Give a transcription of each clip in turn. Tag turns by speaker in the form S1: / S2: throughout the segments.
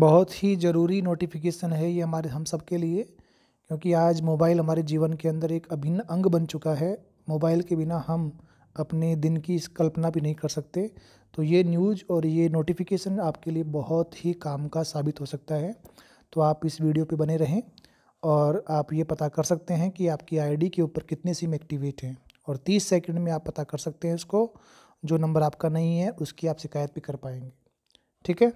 S1: बहुत ही ज़रूरी नोटिफिकेशन है ये हमारे हम सब के लिए क्योंकि आज मोबाइल हमारे जीवन के अंदर एक अभिन्न अंग बन चुका है मोबाइल के बिना हम अपने दिन की कल्पना भी नहीं कर सकते तो ये न्यूज़ और ये नोटिफिकेशन आपके लिए बहुत ही काम का साबित हो सकता है तो आप इस वीडियो पे बने रहें और आप ये पता कर सकते हैं कि आपकी आईडी के ऊपर कितने सिम एक्टिवेट हैं और 30 सेकंड में आप पता कर सकते हैं इसको जो नंबर आपका नहीं है उसकी आप शिकायत भी कर पाएंगे ठीक है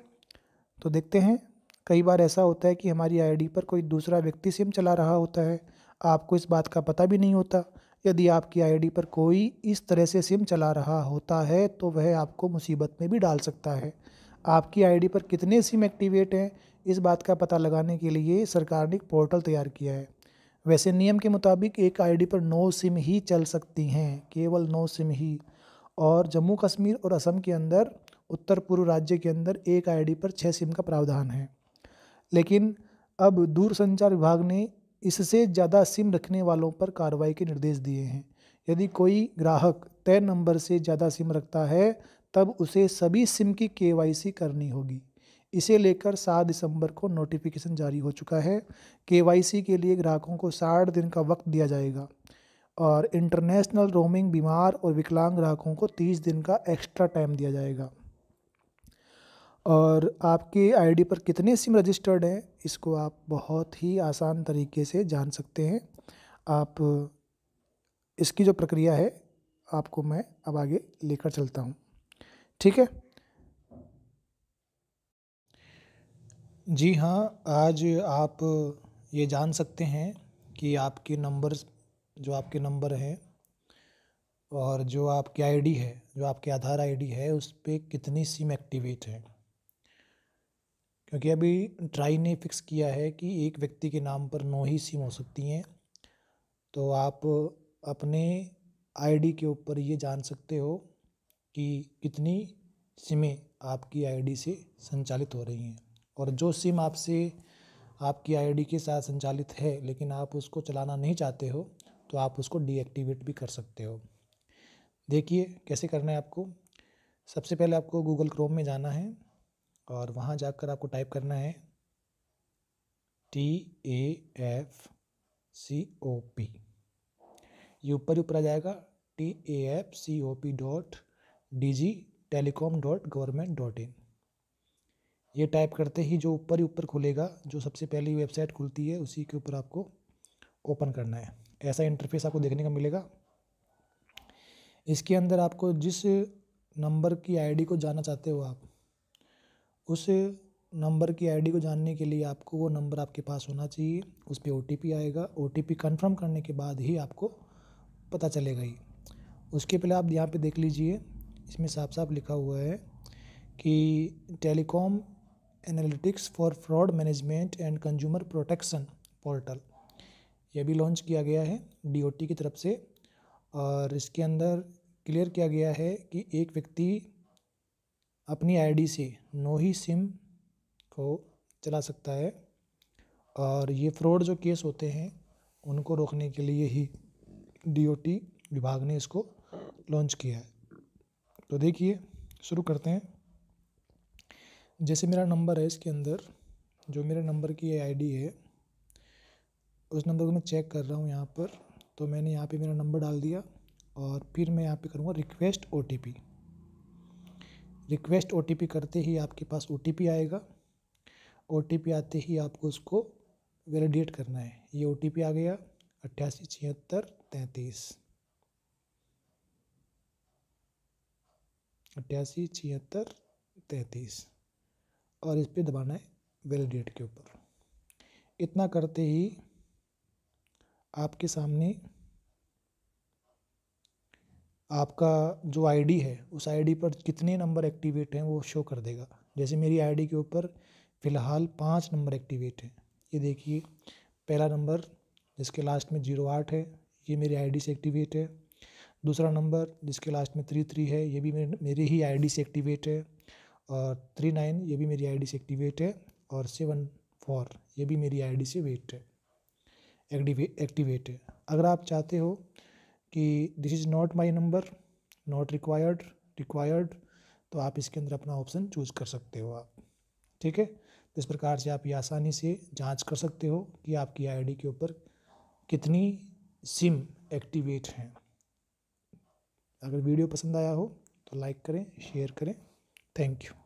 S1: तो देखते हैं कई बार ऐसा होता है कि हमारी आईडी पर कोई दूसरा व्यक्ति सिम चला रहा होता है आपको इस बात का पता भी नहीं होता यदि आपकी आईडी पर कोई इस तरह से सिम चला रहा होता है तो वह आपको मुसीबत में भी डाल सकता है आपकी आईडी पर कितने सिम एक्टिवेट हैं इस बात का पता लगाने के लिए सरकार ने एक पोर्टल तैयार किया है वैसे नियम के मुताबिक एक आईडी पर नौ सिम ही चल सकती हैं केवल नौ सिम ही और जम्मू कश्मीर और असम के अंदर उत्तर पूर्व राज्य के अंदर एक आईडी पर छः सिम का प्रावधान है लेकिन अब दूरसंचार विभाग ने इससे ज़्यादा सिम रखने वालों पर कार्रवाई के निर्देश दिए हैं यदि कोई ग्राहक तय नंबर से ज़्यादा सिम रखता है तब उसे सभी सिम की के करनी होगी इसे लेकर सात दिसंबर को नोटिफिकेशन जारी हो चुका है के के लिए ग्राहकों को साठ दिन का वक्त दिया जाएगा और इंटरनेशनल रोमिंग बीमार और विकलांग ग्राहकों को तीस दिन का एक्स्ट्रा टाइम दिया जाएगा और आपकी आईडी पर कितने सिम रजिस्टर्ड हैं इसको आप बहुत ही आसान तरीके से जान सकते हैं आप इसकी जो प्रक्रिया है आपको मैं अब आगे लेकर चलता हूँ ठीक है जी हाँ आज आप ये जान सकते हैं कि आपके नंबर जो आपके नंबर हैं और जो आपकी आईडी है जो आपके आधार आईडी है उस पर कितनी सिम एक्टिवेट है क्योंकि अभी ट्राई ने फिक्स किया है कि एक व्यक्ति के नाम पर नौ ही सिम हो सकती हैं तो आप अपने आईडी के ऊपर ये जान सकते हो कि कितनी सिमें आपकी आईडी से संचालित हो रही हैं और जो सिम आपसे आपकी आईडी के साथ संचालित है लेकिन आप उसको चलाना नहीं चाहते हो तो आप उसको डीएक्टिवेट भी कर सकते हो देखिए कैसे करना है आपको सबसे पहले आपको गूगल क्रोम में जाना है और वहाँ जाकर आपको टाइप करना है T A F C O P ये ऊपर ही ऊपर आ जाएगा T A F C O P dot D G telecom dot government dot in ये टाइप करते ही जो ऊपर ही ऊपर खुलेगा जो सबसे पहली वेबसाइट खुलती है उसी के ऊपर आपको ओपन करना है ऐसा इंटरफेस आपको देखने का मिलेगा इसके अंदर आपको जिस नंबर की आईडी को जाना चाहते हो आप उस नंबर की आईडी को जानने के लिए आपको वो नंबर आपके पास होना चाहिए उस पर ओ आएगा ओ टी कन्फर्म करने के बाद ही आपको पता चलेगा ही उसके पहले आप यहाँ पे देख लीजिए इसमें साफ साफ लिखा हुआ है कि telecom analytics for fraud management and consumer protection portal यह भी लॉन्च किया गया है डीओटी की तरफ से और इसके अंदर क्लियर किया गया है कि एक व्यक्ति अपनी आईडी से नो ही सिम को चला सकता है और ये फ्रॉड जो केस होते हैं उनको रोकने के लिए ही डीओटी विभाग ने इसको लॉन्च किया है तो देखिए शुरू करते हैं जैसे मेरा नंबर है इसके अंदर जो मेरे नंबर की आईडी है उस नंबर को मैं चेक कर रहा हूँ यहाँ पर तो मैंने यहाँ पे मेरा नंबर डाल दिया और फिर मैं यहाँ पे करूँगा रिक्वेस्ट ओटीपी रिक्वेस्ट ओ करते ही आपके पास ओ आएगा ओ आते ही आपको उसको वैलिडेट करना है ये ओ आ गया अट्ठासी छिहत्तर तैंतीस अट्ठासी छिहत्तर तैंतीस और इस पर दबाना है वैलिडेट के ऊपर इतना करते ही आपके सामने आपका जो आईडी है उस आईडी पर कितने नंबर एक्टिवेट हैं वो शो कर देगा जैसे मेरी आईडी के ऊपर फ़िलहाल पाँच नंबर एक्टिवेट हैं ये देखिए पहला नंबर जिसके लास्ट में जीरो आठ है ये मेरी आईडी से एक्टिवेट है दूसरा नंबर जिसके लास्ट में थ्री थ्री है ये भी मेरी ही आईडी से एक्टिवेट है और थ्री नाइन ये भी मेरी आई से एक्टिवेट है और सेवन फोर ये भी मेरी आई से वेट है एक्टिवेट है अगर आप चाहते हो कि this is not my number not required required तो आप इसके अंदर अपना ऑप्शन चूज कर सकते हो आप ठीक है तो इस प्रकार से आप ये आसानी से जांच कर सकते हो कि आपकी आईडी के ऊपर कितनी सिम एक्टिवेट हैं अगर वीडियो पसंद आया हो तो लाइक करें शेयर करें थैंक यू